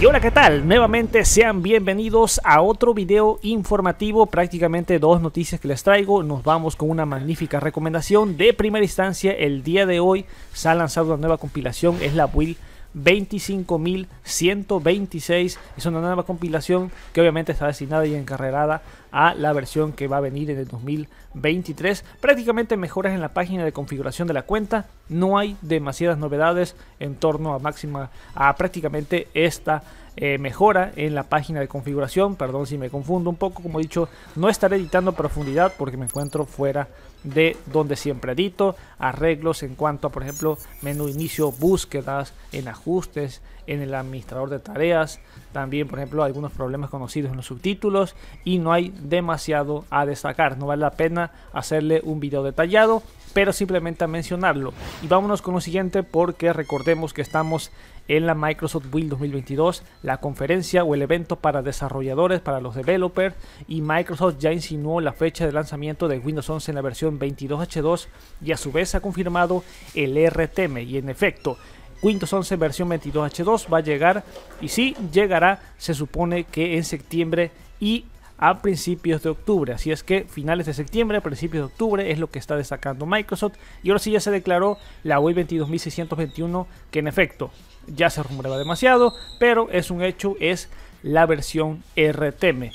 Y hola, ¿qué tal? Nuevamente sean bienvenidos a otro video informativo, prácticamente dos noticias que les traigo. Nos vamos con una magnífica recomendación de primera instancia. El día de hoy se ha lanzado una nueva compilación, es la will 25.126. Es una nueva compilación que obviamente está destinada y encarrerada a la versión que va a venir en el 2023. Prácticamente mejoras en la página de configuración de la cuenta. No hay demasiadas novedades en torno a máxima a prácticamente esta eh, mejora en la página de configuración. Perdón si me confundo un poco. Como he dicho, no estaré editando profundidad porque me encuentro fuera de donde siempre edito. Arreglos en cuanto a, por ejemplo, menú inicio, búsquedas, en ajustes, en el administrador de tareas. También, por ejemplo, algunos problemas conocidos en los subtítulos. Y no hay demasiado a destacar. No vale la pena hacerle un video detallado pero simplemente a mencionarlo. Y vámonos con lo siguiente porque recordemos que estamos en la Microsoft Build 2022, la conferencia o el evento para desarrolladores, para los developers, y Microsoft ya insinuó la fecha de lanzamiento de Windows 11 en la versión 22H2 y a su vez ha confirmado el RTM. Y en efecto, Windows 11 versión 22H2 va a llegar y sí, llegará, se supone que en septiembre y a principios de octubre. Así es que finales de septiembre, principios de octubre es lo que está destacando Microsoft. Y ahora sí ya se declaró la Wii 22621, que en efecto ya se rumoreaba demasiado, pero es un hecho, es la versión RTM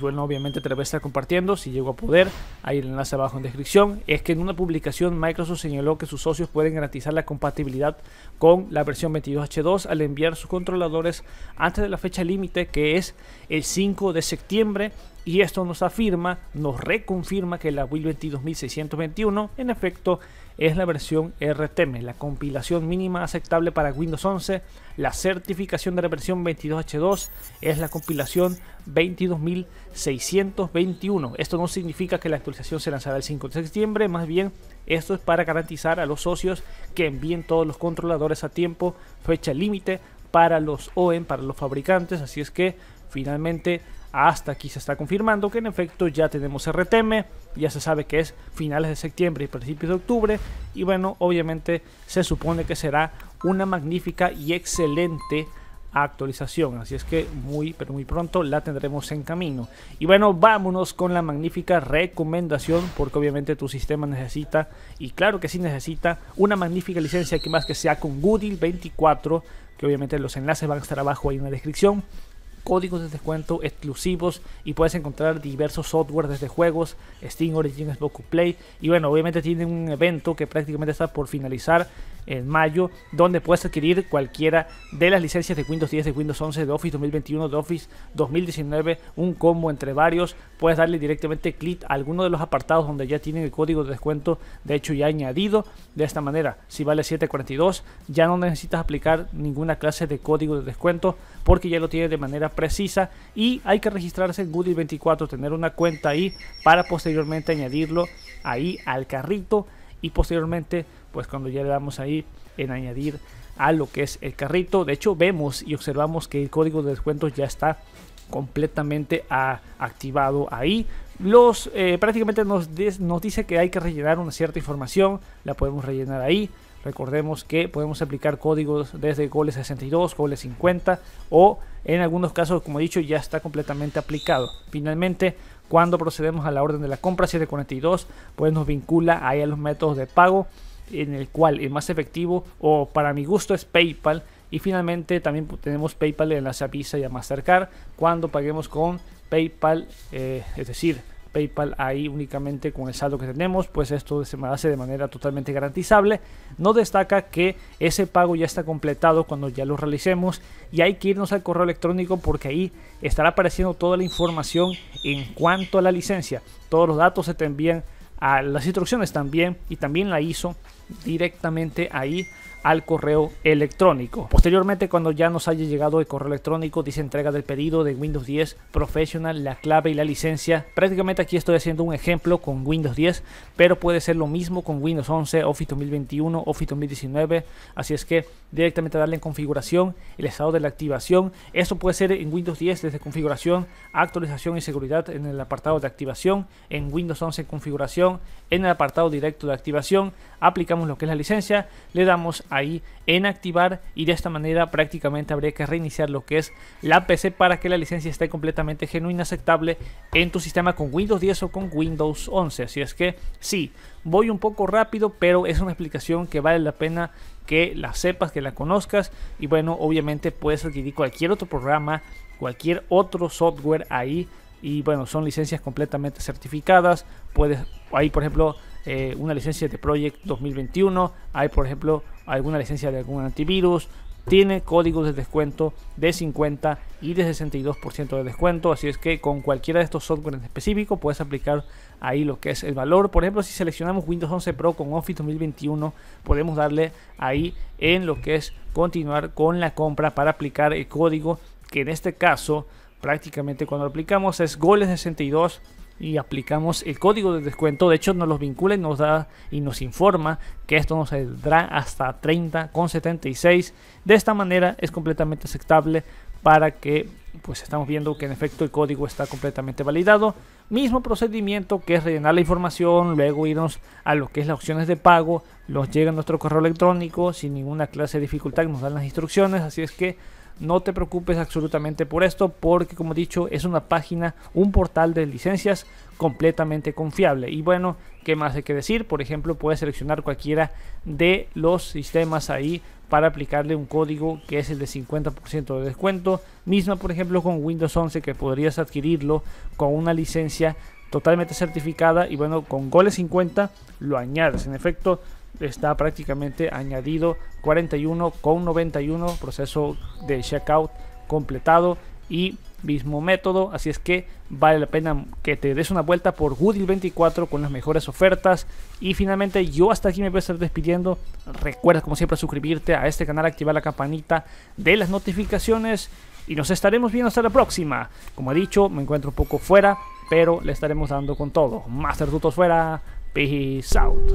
bueno, obviamente te la voy a estar compartiendo si llego a poder. Ahí el enlace abajo en descripción. Es que en una publicación Microsoft señaló que sus socios pueden garantizar la compatibilidad con la versión 22H2 al enviar sus controladores antes de la fecha límite que es el 5 de septiembre y esto nos afirma, nos reconfirma que la Wii 22621 en efecto es la versión RTM, la compilación mínima aceptable para Windows 11. La certificación de la versión 22H2 es la compilación 22.621. Esto no significa que la actualización se lanzará el 5 de septiembre, más bien esto es para garantizar a los socios que envíen todos los controladores a tiempo, fecha límite para los OEM, para los fabricantes. Así es que finalmente hasta aquí se está confirmando que en efecto ya tenemos RTM, ya se sabe que es finales de septiembre y principios de octubre y bueno, obviamente se supone que será una magnífica y excelente actualización, así es que muy pero muy pronto la tendremos en camino. Y bueno, vámonos con la magnífica recomendación porque obviamente tu sistema necesita y claro que sí necesita una magnífica licencia que más que sea con Goodil 24 que obviamente los enlaces van a estar abajo ahí en la descripción. Códigos de descuento exclusivos y puedes encontrar diversos software desde juegos, Steam Origins, Xbox Play. Y bueno, obviamente tienen un evento que prácticamente está por finalizar en mayo, donde puedes adquirir cualquiera de las licencias de Windows 10, de Windows 11, de Office 2021, de Office 2019, un combo entre varios. Puedes darle directamente clic a alguno de los apartados donde ya tienen el código de descuento, de hecho ya añadido. De esta manera, si vale 742, ya no necesitas aplicar ninguna clase de código de descuento porque ya lo tienes de manera precisa y hay que registrarse en Goodie 24, tener una cuenta ahí para posteriormente añadirlo ahí al carrito y posteriormente pues cuando ya le damos ahí en añadir a lo que es el carrito. De hecho, vemos y observamos que el código de descuento ya está completamente ah, activado ahí. Los eh, prácticamente nos, nos dice que hay que rellenar una cierta información, la podemos rellenar ahí. Recordemos que podemos aplicar códigos desde goles 62, goles 50 o en algunos casos, como he dicho, ya está completamente aplicado. Finalmente, cuando procedemos a la orden de la compra 742, pues nos vincula ahí a los métodos de pago en el cual el más efectivo o para mi gusto es PayPal. Y finalmente también tenemos PayPal en la Sapisa y a Mastercard cuando paguemos con PayPal, eh, es decir, PayPal ahí únicamente con el saldo que tenemos, pues esto se me hace de manera totalmente garantizable. No destaca que ese pago ya está completado cuando ya lo realicemos y hay que irnos al correo electrónico porque ahí estará apareciendo toda la información en cuanto a la licencia. Todos los datos se te envían a las instrucciones también y también la hizo directamente ahí al correo electrónico. Posteriormente, cuando ya nos haya llegado el correo electrónico, dice entrega del pedido de Windows 10 Professional, la clave y la licencia. Prácticamente aquí estoy haciendo un ejemplo con Windows 10, pero puede ser lo mismo con Windows 11, Office 2021, Office 2019. Así es que directamente darle en configuración el estado de la activación. eso puede ser en Windows 10 desde configuración, actualización y seguridad en el apartado de activación, en Windows 11 configuración, en el apartado directo de activación, aplicamos lo que es la licencia, le damos ahí en activar y de esta manera prácticamente habría que reiniciar lo que es la PC para que la licencia esté completamente genuina, aceptable en tu sistema con Windows 10 o con Windows 11. Así es que sí, voy un poco rápido, pero es una explicación que vale la pena que la sepas, que la conozcas y bueno, obviamente puedes adquirir cualquier otro programa, cualquier otro software ahí y bueno, son licencias completamente certificadas. Puedes, ahí por ejemplo, eh, una licencia de Project 2021, hay por ejemplo alguna licencia de algún antivirus, tiene códigos de descuento de 50 y de 62% de descuento, así es que con cualquiera de estos en específico puedes aplicar ahí lo que es el valor. Por ejemplo, si seleccionamos Windows 11 Pro con Office 2021, podemos darle ahí en lo que es continuar con la compra para aplicar el código que en este caso prácticamente cuando lo aplicamos es goles 62 y aplicamos el código de descuento. De hecho, nos los vincula y nos da y nos informa que esto nos saldrá hasta 30,76. De esta manera es completamente aceptable para que pues estamos viendo que en efecto el código está completamente validado. Mismo procedimiento que es rellenar la información, luego irnos a lo que es las opciones de pago, los llega a nuestro correo electrónico sin ninguna clase de dificultad, nos dan las instrucciones, así es que no te preocupes absolutamente por esto porque como he dicho es una página, un portal de licencias completamente confiable. Y bueno, ¿qué más hay que decir? Por ejemplo, puedes seleccionar cualquiera de los sistemas ahí para aplicarle un código que es el de 50% de descuento. Misma, por ejemplo, con Windows 11 que podrías adquirirlo con una licencia totalmente certificada y bueno, con Goles 50 lo añades. En efecto, está prácticamente añadido 41,91 proceso de checkout completado y mismo método, así es que vale la pena que te des una vuelta por Goodil 24 con las mejores ofertas. Y finalmente yo hasta aquí me voy a estar despidiendo. Recuerda como siempre suscribirte a este canal, activar la campanita de las notificaciones y nos estaremos viendo hasta la próxima. Como he dicho, me encuentro un poco fuera, pero le estaremos dando con todo. Master Tutos fuera. Peace out.